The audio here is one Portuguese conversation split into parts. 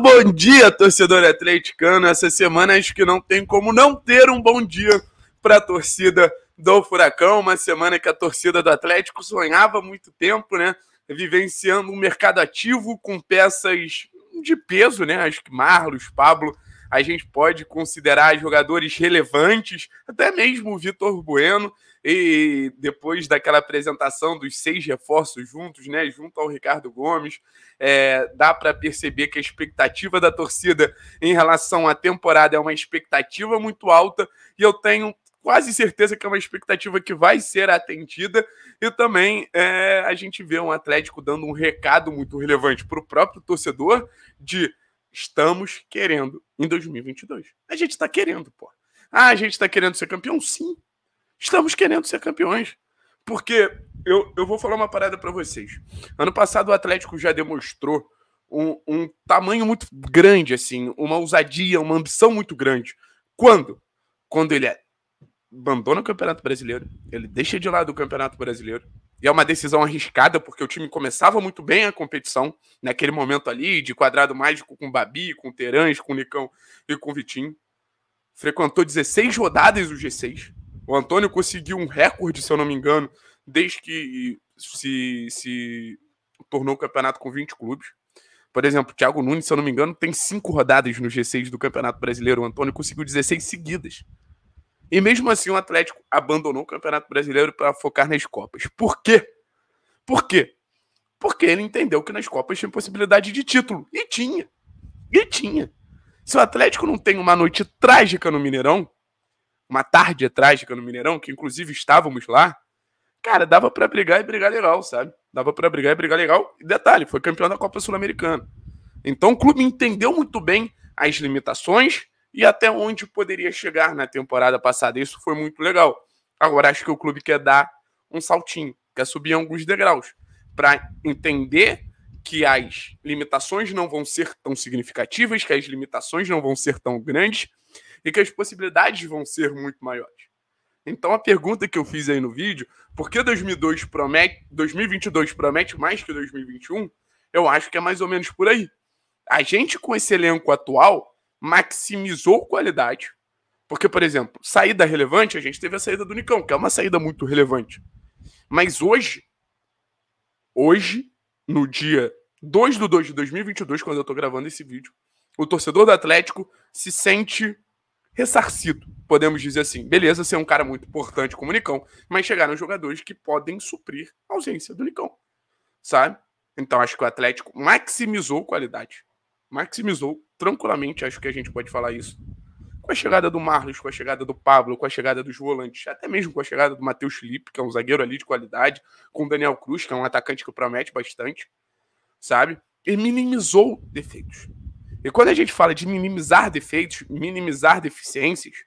bom dia, torcedor atleticano. Essa semana acho que não tem como não ter um bom dia para a torcida do Furacão. Uma semana que a torcida do Atlético sonhava há muito tempo, né? Vivenciando um mercado ativo com peças de peso, né? Acho que Marlos, Pablo a gente pode considerar jogadores relevantes, até mesmo o Vitor Bueno, e depois daquela apresentação dos seis reforços juntos, né, junto ao Ricardo Gomes, é, dá para perceber que a expectativa da torcida em relação à temporada é uma expectativa muito alta e eu tenho quase certeza que é uma expectativa que vai ser atendida e também é, a gente vê um Atlético dando um recado muito relevante para o próprio torcedor de estamos querendo em 2022. A gente está querendo, pô. Ah, a gente está querendo ser campeão? Sim. Estamos querendo ser campeões. Porque eu, eu vou falar uma parada para vocês. Ano passado o Atlético já demonstrou um, um tamanho muito grande, assim, uma ousadia, uma ambição muito grande. Quando? Quando ele abandona o Campeonato Brasileiro, ele deixa de lado o Campeonato Brasileiro, e é uma decisão arriscada, porque o time começava muito bem a competição naquele momento ali, de quadrado mágico com Babi, com Terãs, com Nicão e com Vitinho. Frequentou 16 rodadas o G6. O Antônio conseguiu um recorde, se eu não me engano, desde que se, se tornou campeonato com 20 clubes. Por exemplo, o Thiago Nunes, se eu não me engano, tem cinco rodadas no G6 do Campeonato Brasileiro. O Antônio conseguiu 16 seguidas. E mesmo assim, o Atlético abandonou o Campeonato Brasileiro para focar nas Copas. Por quê? Por quê? Porque ele entendeu que nas Copas tinha possibilidade de título. E tinha. E tinha. Se o Atlético não tem uma noite trágica no Mineirão, uma tarde trágica no Mineirão, que inclusive estávamos lá, cara, dava para brigar e brigar legal, sabe? Dava para brigar e brigar legal. E detalhe, foi campeão da Copa Sul-Americana. Então o clube entendeu muito bem as limitações e até onde poderia chegar na temporada passada. Isso foi muito legal. Agora acho que o clube quer dar um saltinho, quer subir alguns degraus para entender que as limitações não vão ser tão significativas, que as limitações não vão ser tão grandes e que as possibilidades vão ser muito maiores. Então a pergunta que eu fiz aí no vídeo, por que 2002 promete, 2022 promete mais que 2021? Eu acho que é mais ou menos por aí. A gente com esse elenco atual maximizou qualidade. Porque, por exemplo, saída relevante, a gente teve a saída do Nicão, que é uma saída muito relevante. Mas hoje, hoje, no dia 2 de 2 de 2022, quando eu tô gravando esse vídeo, o torcedor do Atlético se sente ressarcido. Podemos dizer assim, beleza, ser um cara muito importante como o Nicão, mas chegaram jogadores que podem suprir a ausência do Nicão, sabe? Então acho que o Atlético maximizou qualidade, maximizou tranquilamente acho que a gente pode falar isso. Com a chegada do Marlos, com a chegada do Pablo, com a chegada dos volantes, até mesmo com a chegada do Matheus Felipe, que é um zagueiro ali de qualidade, com o Daniel Cruz, que é um atacante que promete bastante, sabe? E minimizou defeitos. E quando a gente fala de minimizar defeitos, minimizar deficiências,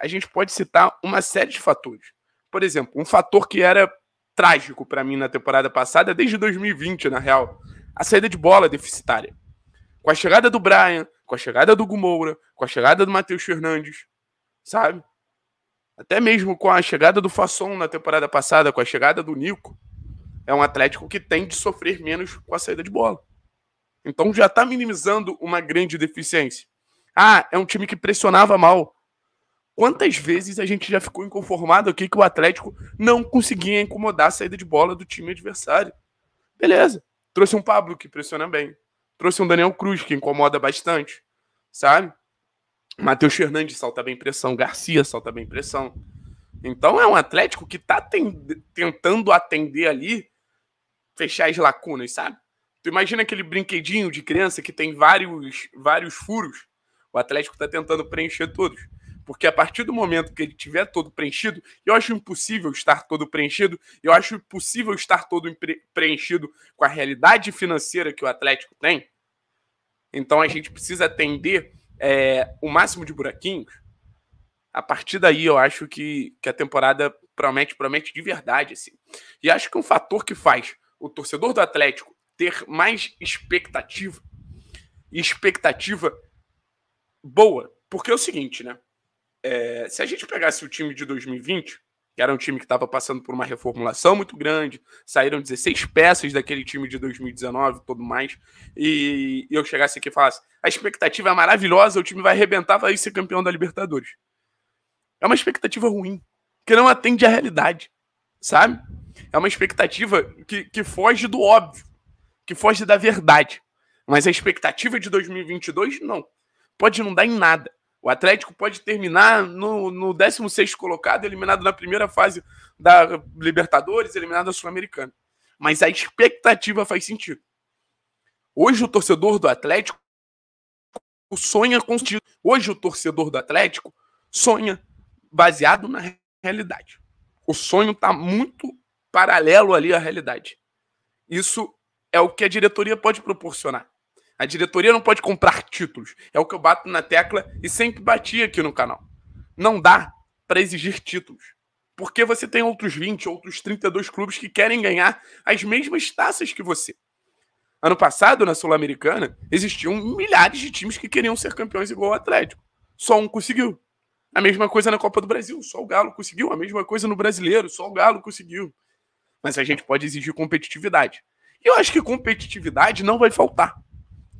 a gente pode citar uma série de fatores. Por exemplo, um fator que era trágico para mim na temporada passada, desde 2020, na real, a saída de bola deficitária. Com a chegada do Brian, com a chegada do Gumoura, com a chegada do Matheus Fernandes, sabe? Até mesmo com a chegada do Fasson na temporada passada, com a chegada do Nico, é um Atlético que tem de sofrer menos com a saída de bola. Então já está minimizando uma grande deficiência. Ah, é um time que pressionava mal. Quantas vezes a gente já ficou inconformado aqui que o Atlético não conseguia incomodar a saída de bola do time adversário? Beleza. Trouxe um Pablo que pressiona bem. Trouxe um Daniel Cruz, que incomoda bastante, sabe? Matheus Fernandes salta bem pressão, Garcia salta bem pressão. Então é um Atlético que tá tentando atender ali, fechar as lacunas, sabe? Tu imagina aquele brinquedinho de criança que tem vários, vários furos. O Atlético tá tentando preencher todos. Porque a partir do momento que ele tiver todo preenchido, eu acho impossível estar todo preenchido, eu acho impossível estar todo preenchido com a realidade financeira que o Atlético tem. Então a gente precisa atender é, o máximo de buraquinhos. A partir daí eu acho que, que a temporada promete, promete de verdade. Assim. E acho que um fator que faz o torcedor do Atlético ter mais expectativa, expectativa boa, porque é o seguinte, né? é, se a gente pegasse o time de 2020, que era um time que estava passando por uma reformulação muito grande, saíram 16 peças daquele time de 2019 tudo mais, e, e eu chegasse aqui e falasse, a expectativa é maravilhosa, o time vai arrebentar, vai ser campeão da Libertadores. É uma expectativa ruim, que não atende à realidade, sabe? É uma expectativa que, que foge do óbvio, que foge da verdade. Mas a expectativa de 2022, não. Pode não dar em nada. O Atlético pode terminar no, no 16 colocado, eliminado na primeira fase da Libertadores, eliminado da Sul-Americana. Mas a expectativa faz sentido. Hoje o torcedor do Atlético sonha com Hoje o torcedor do Atlético sonha baseado na realidade. O sonho está muito paralelo ali à realidade. Isso é o que a diretoria pode proporcionar. A diretoria não pode comprar títulos. É o que eu bato na tecla e sempre bati aqui no canal. Não dá para exigir títulos. Porque você tem outros 20, outros 32 clubes que querem ganhar as mesmas taças que você. Ano passado, na Sul-Americana, existiam milhares de times que queriam ser campeões igual o Atlético. Só um conseguiu. A mesma coisa na Copa do Brasil, só o Galo conseguiu. A mesma coisa no Brasileiro, só o Galo conseguiu. Mas a gente pode exigir competitividade. E eu acho que competitividade não vai faltar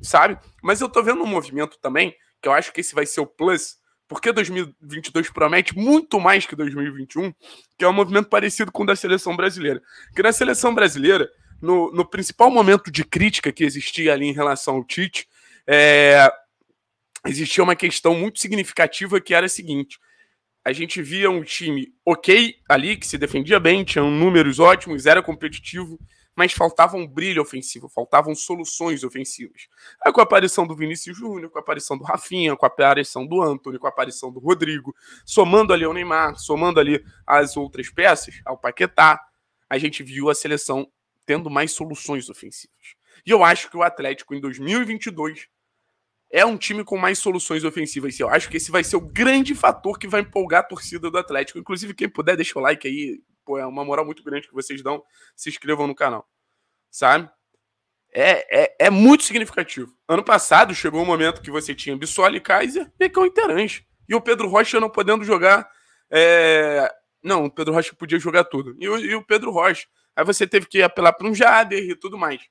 sabe? Mas eu tô vendo um movimento também, que eu acho que esse vai ser o plus, porque 2022 promete muito mais que 2021, que é um movimento parecido com o da seleção brasileira. Que na seleção brasileira, no, no principal momento de crítica que existia ali em relação ao Tite, é, existia uma questão muito significativa que era a seguinte: a gente via um time ok ali, que se defendia bem, tinha números ótimos, era competitivo, mas faltava um brilho ofensivo, faltavam soluções ofensivas. Aí com a aparição do Vinícius Júnior, com a aparição do Rafinha, com a aparição do Antônio, com a aparição do Rodrigo, somando ali ao Neymar, somando ali as outras peças, ao Paquetá, a gente viu a seleção tendo mais soluções ofensivas. E eu acho que o Atlético em 2022 é um time com mais soluções ofensivas. Eu acho que esse vai ser o grande fator que vai empolgar a torcida do Atlético. Inclusive, quem puder, deixa o like aí, pô, é uma moral muito grande que vocês dão. Se inscrevam no canal, sabe? É, é, é muito significativo. Ano passado chegou um momento que você tinha Bissoli, Kaiser, Pecão e E o Pedro Rocha não podendo jogar. É... Não, o Pedro Rocha podia jogar tudo. E o, e o Pedro Rocha. Aí você teve que apelar para um Jader e tudo mais.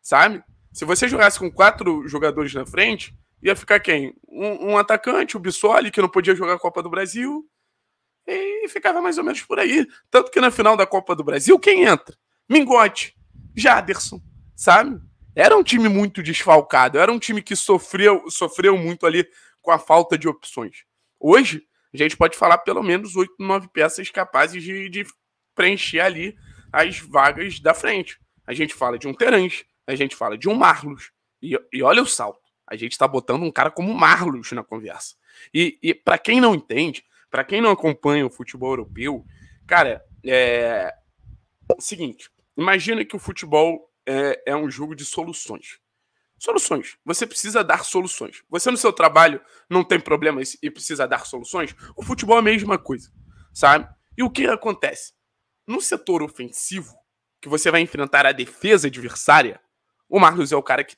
Sabe? Se você jogasse com quatro jogadores na frente, ia ficar quem? Um, um atacante, o Bissoli, que não podia jogar a Copa do Brasil. E ficava mais ou menos por aí. Tanto que na final da Copa do Brasil, quem entra? Mingote, Jaderson, sabe? Era um time muito desfalcado, era um time que sofreu, sofreu muito ali com a falta de opções. Hoje, a gente pode falar pelo menos oito, nove peças capazes de, de, preencher ali as vagas da frente. A gente fala de um Terãs, a gente fala de um Marlos, e, e olha o salto. A gente está botando um cara como Marlos na conversa. E, e para quem não entende, para quem não acompanha o futebol europeu, cara, é. Seguinte, imagina que o futebol é, é um jogo de soluções. Soluções. Você precisa dar soluções. Você no seu trabalho não tem problemas e precisa dar soluções. O futebol é a mesma coisa, sabe? E o que acontece? No setor ofensivo, que você vai enfrentar a defesa adversária, o Marlos é o cara que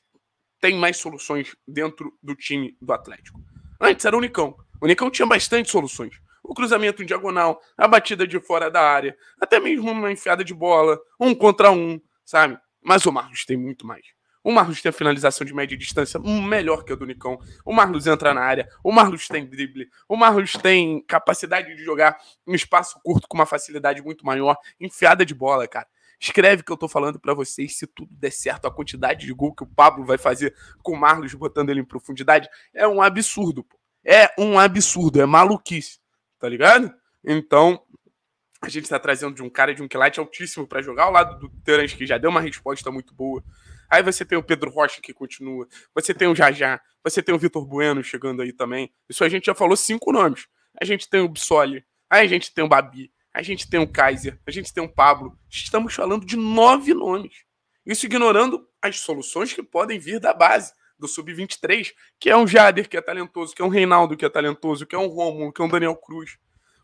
tem mais soluções dentro do time do Atlético. Antes era o Unicão. O Unicão tinha bastante soluções o cruzamento em diagonal, a batida de fora da área, até mesmo uma enfiada de bola, um contra um, sabe? Mas o Marlos tem muito mais. O Marlos tem a finalização de média distância melhor que a do Nicão. O Marlos entra na área. O Marlos tem drible. O Marlos tem capacidade de jogar um espaço curto com uma facilidade muito maior. Enfiada de bola, cara. Escreve que eu tô falando para vocês. Se tudo der certo, a quantidade de gol que o Pablo vai fazer com o Marlos botando ele em profundidade é um absurdo, pô. É um absurdo, é maluquice tá ligado? Então, a gente está trazendo de um cara de um quilate altíssimo para jogar ao lado do Terence, que já deu uma resposta muito boa. Aí você tem o Pedro Rocha que continua, você tem o Jajá, você tem o Vitor Bueno chegando aí também. Isso a gente já falou cinco nomes. A gente tem o Bissoli, aí a gente tem o Babi, a gente tem o Kaiser, a gente tem o Pablo. Estamos falando de nove nomes. Isso ignorando as soluções que podem vir da base do Sub-23, que é um Jader que é talentoso, que é um Reinaldo que é talentoso, que é um Romulo, que é um Daniel Cruz.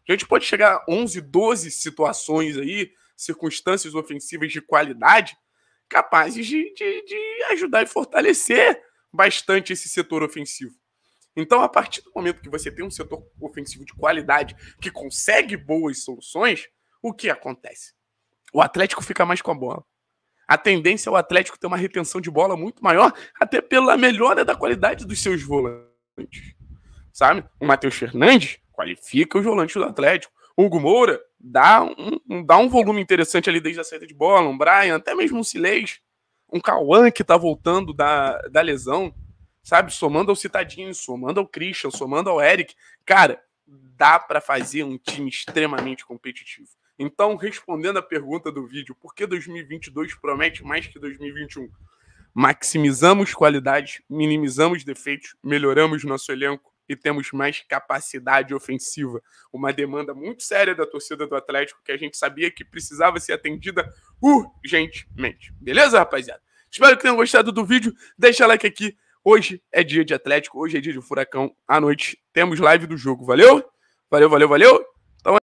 A gente pode chegar a 11, 12 situações aí, circunstâncias ofensivas de qualidade, capazes de, de, de ajudar e fortalecer bastante esse setor ofensivo. Então, a partir do momento que você tem um setor ofensivo de qualidade que consegue boas soluções, o que acontece? O Atlético fica mais com a bola a tendência é o Atlético ter uma retenção de bola muito maior, até pela melhora da qualidade dos seus volantes. Sabe? O Matheus Fernandes qualifica os volantes do Atlético. O Hugo Moura dá um, dá um volume interessante ali desde a saída de bola. Um Brian, até mesmo um Silês, um Cauã que tá voltando da, da lesão, sabe? Somando ao Citadinho, somando ao Christian, somando ao Eric. Cara, dá para fazer um time extremamente competitivo. Então, respondendo a pergunta do vídeo, por que 2022 promete mais que 2021? Maximizamos qualidades, minimizamos defeitos, melhoramos nosso elenco e temos mais capacidade ofensiva. Uma demanda muito séria da torcida do Atlético que a gente sabia que precisava ser atendida urgentemente. Beleza, rapaziada? Espero que tenham gostado do vídeo. Deixa like aqui. Hoje é dia de Atlético, hoje é dia de Furacão. À noite temos live do jogo. Valeu? Valeu, valeu, valeu.